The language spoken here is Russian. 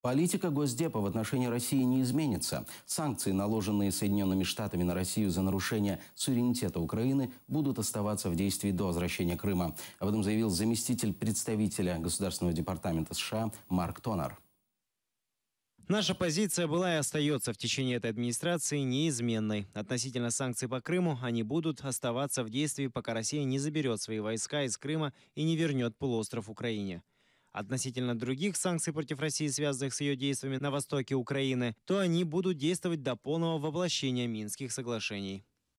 Политика Госдепа в отношении России не изменится. Санкции, наложенные Соединенными Штатами на Россию за нарушение суверенитета Украины, будут оставаться в действии до возвращения Крыма. Об этом заявил заместитель представителя Государственного департамента США Марк Тонар. Наша позиция была и остается в течение этой администрации неизменной. Относительно санкций по Крыму они будут оставаться в действии, пока Россия не заберет свои войска из Крыма и не вернет полуостров Украине относительно других санкций против России, связанных с ее действиями на востоке Украины, то они будут действовать до полного воплощения Минских соглашений.